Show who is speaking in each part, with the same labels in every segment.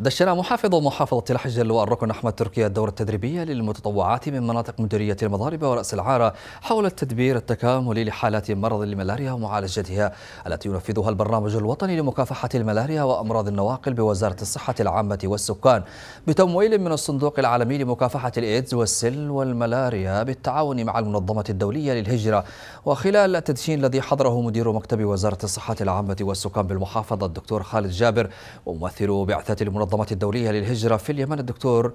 Speaker 1: دشنا محافظ محافظة الحج اللواء الركن أحمد تركيا الدورة التدريبية للمتطوعات من مناطق مديرية المضاربة ورأس العارة حول التدبير التكاملي لحالات مرض الملاريا ومعالجتها التي ينفذها البرنامج الوطني لمكافحة الملاريا وأمراض النواقل بوزارة الصحة العامة والسكان بتمويل من الصندوق العالمي لمكافحة الإيدز والسل والملاريا بالتعاون مع المنظمة الدولية للهجرة وخلال التدشين الذي حضره مدير مكتب وزارة الصحة العامة والسكان بالمحافظة الدكتور خالد جابر وممثل بعثة المنظمة المنظمة الدولية للهجرة في اليمن الدكتور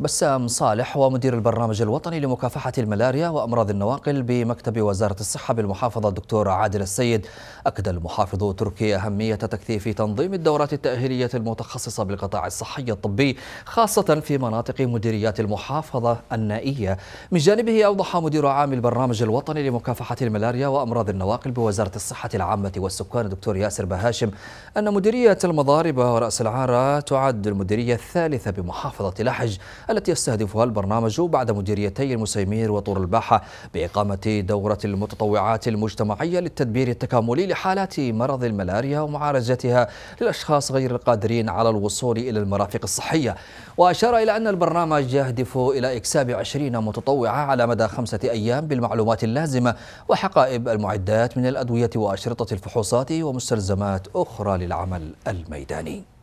Speaker 1: بسام صالح هو مدير البرنامج الوطني لمكافحة الملاريا وأمراض النواقل بمكتب وزارة الصحة بالمحافظة الدكتور عادل السيد أكد المحافظ تركي أهمية تكثيف تنظيم الدورات التأهيلية المتخصصة بالقطاع الصحي الطبي خاصة في مناطق مديريات المحافظة النائية من جانبه أوضح مدير عام البرنامج الوطني لمكافحة الملاريا وأمراض النواقل بوزارة الصحة العامة والسكان الدكتور ياسر بهاشم أن مديرية المضاربة ورأس العارة تعد المديرية الثالثة بمحافظة لحج التي يستهدفها البرنامج بعد مديريتي المسيمير وطور الباحة بإقامة دورة المتطوعات المجتمعية للتدبير التكاملي لحالات مرض الملاريا ومعالجتها للأشخاص غير القادرين على الوصول إلى المرافق الصحية وأشار إلى أن البرنامج يهدف إلى إكساب 20 متطوعة على مدى خمسة أيام بالمعلومات اللازمة وحقائب المعدات من الأدوية وأشرطة الفحوصات ومستلزمات أخرى للعمل الميداني